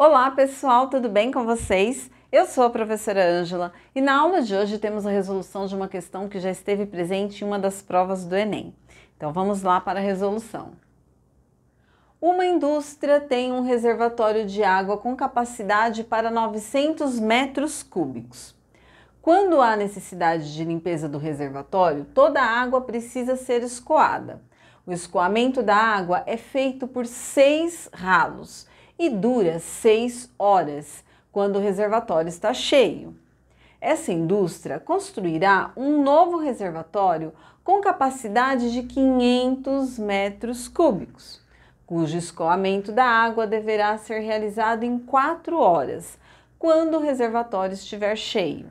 Olá pessoal, tudo bem com vocês? Eu sou a professora Ângela e na aula de hoje temos a resolução de uma questão que já esteve presente em uma das provas do Enem. Então vamos lá para a resolução. Uma indústria tem um reservatório de água com capacidade para 900 metros cúbicos. Quando há necessidade de limpeza do reservatório, toda a água precisa ser escoada. O escoamento da água é feito por seis ralos, e dura 6 horas, quando o reservatório está cheio. Essa indústria construirá um novo reservatório com capacidade de 500 metros cúbicos, cujo escoamento da água deverá ser realizado em 4 horas, quando o reservatório estiver cheio.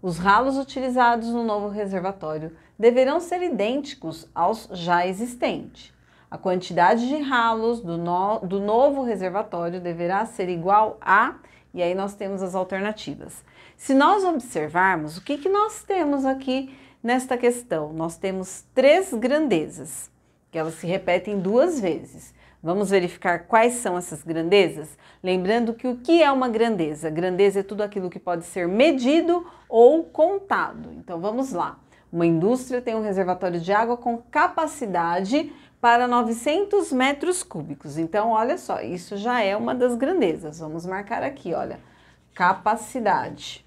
Os ralos utilizados no novo reservatório deverão ser idênticos aos já existentes. A quantidade de ralos do, no, do novo reservatório deverá ser igual a. E aí nós temos as alternativas. Se nós observarmos, o que, que nós temos aqui nesta questão? Nós temos três grandezas, que elas se repetem duas vezes. Vamos verificar quais são essas grandezas? Lembrando que o que é uma grandeza? Grandeza é tudo aquilo que pode ser medido ou contado. Então vamos lá. Uma indústria tem um reservatório de água com capacidade para 900 metros cúbicos. Então, olha só, isso já é uma das grandezas. Vamos marcar aqui, olha, capacidade.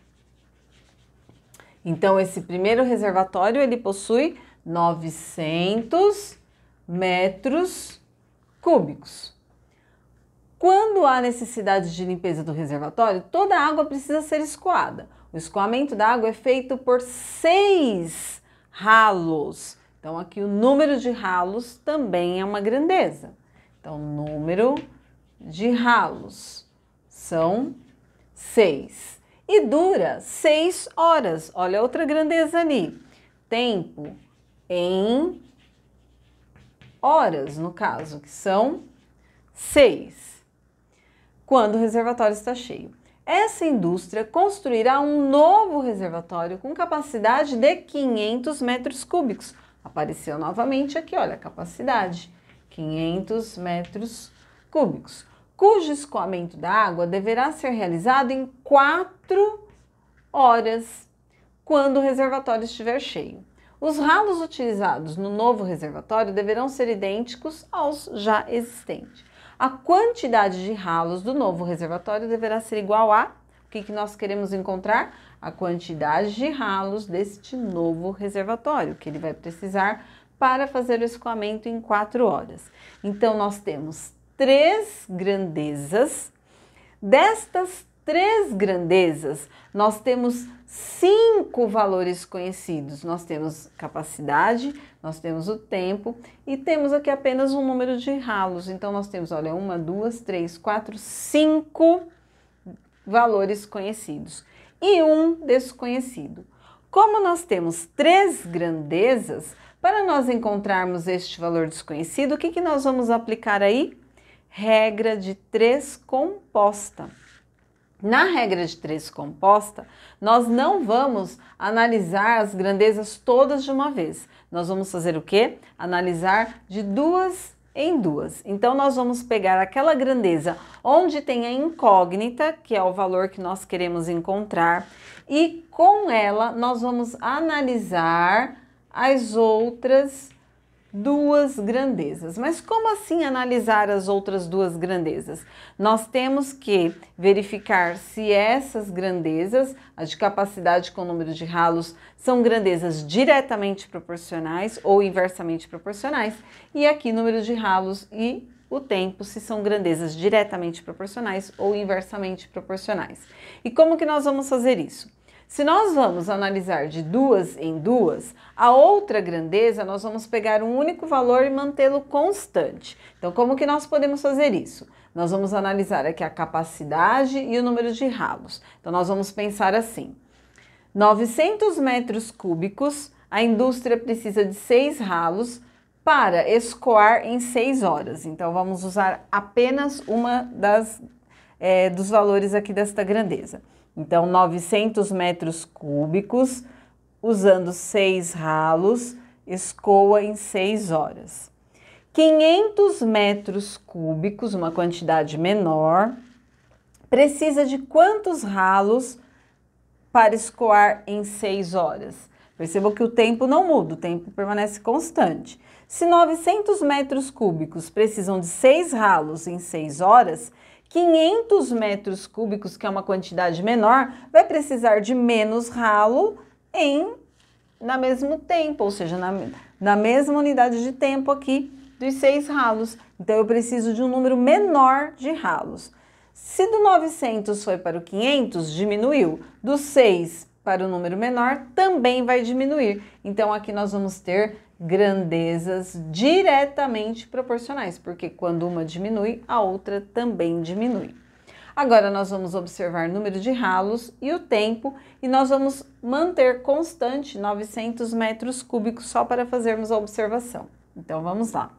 Então, esse primeiro reservatório, ele possui 900 metros cúbicos. Quando há necessidade de limpeza do reservatório, toda a água precisa ser escoada. O escoamento da água é feito por seis ralos então, aqui o número de ralos também é uma grandeza. Então, número de ralos são seis. E dura seis horas. Olha outra grandeza ali. Tempo em horas, no caso, que são seis. Quando o reservatório está cheio. Essa indústria construirá um novo reservatório com capacidade de 500 metros cúbicos Apareceu novamente aqui, olha, a capacidade, 500 metros cúbicos, cujo escoamento da água deverá ser realizado em 4 horas, quando o reservatório estiver cheio. Os ralos utilizados no novo reservatório deverão ser idênticos aos já existentes. A quantidade de ralos do novo reservatório deverá ser igual a que, que nós queremos encontrar? A quantidade de ralos deste novo reservatório, que ele vai precisar para fazer o escoamento em 4 horas. Então, nós temos três grandezas. Destas três grandezas, nós temos cinco valores conhecidos. Nós temos capacidade, nós temos o tempo e temos aqui apenas um número de ralos. Então, nós temos, olha, uma, duas, três, quatro, cinco valores conhecidos e um desconhecido. Como nós temos três grandezas, para nós encontrarmos este valor desconhecido, o que, que nós vamos aplicar aí? Regra de três composta. Na regra de três composta, nós não vamos analisar as grandezas todas de uma vez. Nós vamos fazer o quê? Analisar de duas em duas. Então, nós vamos pegar aquela grandeza onde tem a incógnita, que é o valor que nós queremos encontrar, e com ela nós vamos analisar as outras duas grandezas. Mas como assim analisar as outras duas grandezas? Nós temos que verificar se essas grandezas, as de capacidade com número de ralos, são grandezas diretamente proporcionais ou inversamente proporcionais, e aqui número de ralos e o tempo se são grandezas diretamente proporcionais ou inversamente proporcionais. E como que nós vamos fazer isso? Se nós vamos analisar de duas em duas, a outra grandeza nós vamos pegar um único valor e mantê-lo constante. Então, como que nós podemos fazer isso? Nós vamos analisar aqui a capacidade e o número de ralos. Então, nós vamos pensar assim: 900 metros cúbicos, a indústria precisa de seis ralos para escoar em seis horas. Então, vamos usar apenas uma das é, dos valores aqui desta grandeza. Então, 900 metros cúbicos, usando seis ralos, escoa em seis horas. 500 metros cúbicos, uma quantidade menor, precisa de quantos ralos para escoar em seis horas? Percebam que o tempo não muda, o tempo permanece constante. Se 900 metros cúbicos precisam de seis ralos em seis horas, 500 metros cúbicos, que é uma quantidade menor, vai precisar de menos ralo em na mesmo tempo, ou seja, na, na mesma unidade de tempo aqui dos seis ralos. Então, eu preciso de um número menor de ralos. Se do 900 foi para o 500, diminuiu. Do 6 para o número menor, também vai diminuir. Então, aqui nós vamos ter grandezas diretamente proporcionais, porque quando uma diminui, a outra também diminui. Agora nós vamos observar o número de ralos e o tempo e nós vamos manter constante 900 metros cúbicos só para fazermos a observação. Então vamos lá.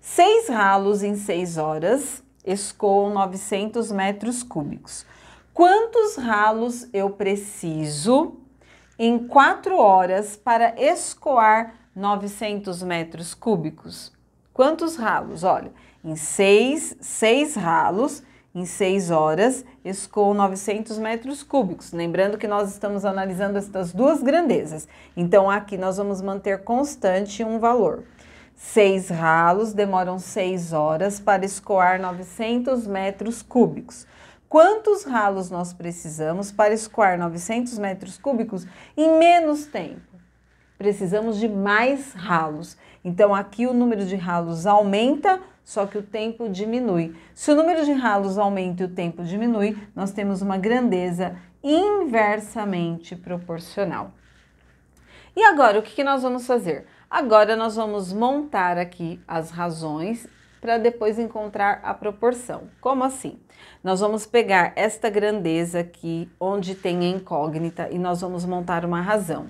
Seis ralos em seis horas escoam 900 metros cúbicos. Quantos ralos eu preciso em quatro horas para escoar 900 metros cúbicos. Quantos ralos? Olha, em 6, 6 ralos, em 6 horas, escoou 900 metros cúbicos. Lembrando que nós estamos analisando estas duas grandezas. Então, aqui nós vamos manter constante um valor. 6 ralos demoram 6 horas para escoar 900 metros cúbicos. Quantos ralos nós precisamos para escoar 900 metros cúbicos em menos tempo? precisamos de mais ralos. Então aqui o número de ralos aumenta, só que o tempo diminui. Se o número de ralos aumenta e o tempo diminui, nós temos uma grandeza inversamente proporcional. E agora, o que nós vamos fazer? Agora nós vamos montar aqui as razões para depois encontrar a proporção. Como assim? Nós vamos pegar esta grandeza aqui, onde tem a incógnita, e nós vamos montar uma razão.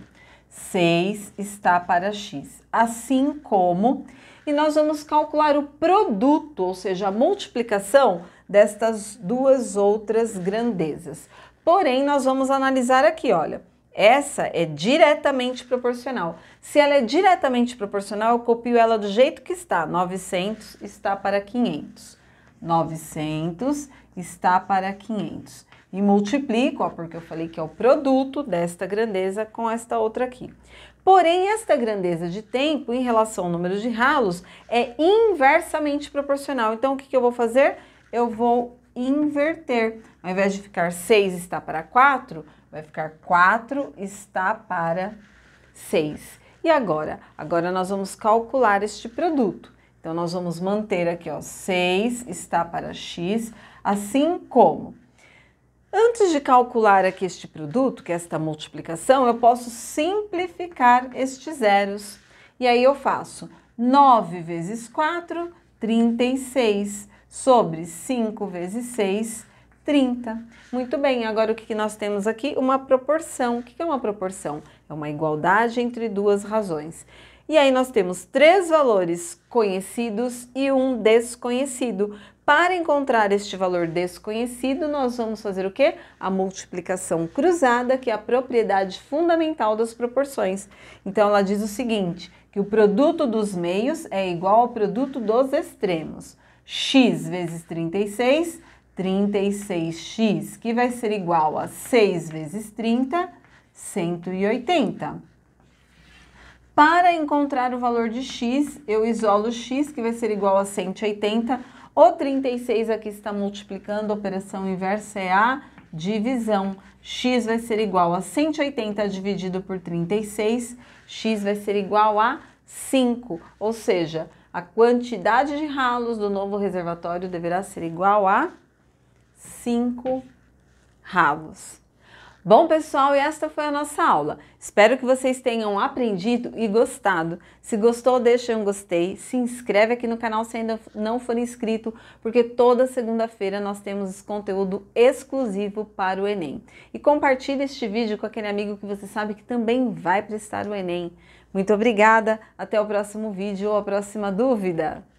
6 está para x. Assim como, e nós vamos calcular o produto, ou seja, a multiplicação destas duas outras grandezas. Porém, nós vamos analisar aqui, olha, essa é diretamente proporcional. Se ela é diretamente proporcional, eu copio ela do jeito que está. 900 está para 500. 900 está para 500 e multiplico, ó, porque eu falei que é o produto desta grandeza com esta outra aqui. Porém, esta grandeza de tempo em relação ao número de ralos é inversamente proporcional. Então, o que, que eu vou fazer? Eu vou inverter. Ao invés de ficar 6 está para 4, vai ficar 4 está para 6. E agora? Agora nós vamos calcular este produto. Então, nós vamos manter aqui, ó, 6 está para x, assim como Antes de calcular aqui este produto, que é esta multiplicação, eu posso simplificar estes zeros. E aí eu faço 9 vezes 4, 36, sobre 5 vezes 6, 30. Muito bem, agora o que nós temos aqui? Uma proporção. O que é uma proporção? É uma igualdade entre duas razões. E aí nós temos três valores conhecidos e um desconhecido. Para encontrar este valor desconhecido, nós vamos fazer o quê? A multiplicação cruzada, que é a propriedade fundamental das proporções. Então, ela diz o seguinte, que o produto dos meios é igual ao produto dos extremos. x vezes 36, 36x, que vai ser igual a 6 vezes 30, 180. Para encontrar o valor de x, eu isolo x, que vai ser igual a 180, o 36 aqui é está multiplicando a operação inversa, é a divisão. X vai ser igual a 180 dividido por 36, X vai ser igual a 5, ou seja, a quantidade de ralos do novo reservatório deverá ser igual a 5 ralos. Bom, pessoal, e esta foi a nossa aula. Espero que vocês tenham aprendido e gostado. Se gostou, deixa um gostei, se inscreve aqui no canal se ainda não for inscrito, porque toda segunda-feira nós temos conteúdo exclusivo para o Enem. E compartilhe este vídeo com aquele amigo que você sabe que também vai prestar o Enem. Muito obrigada, até o próximo vídeo ou a próxima dúvida.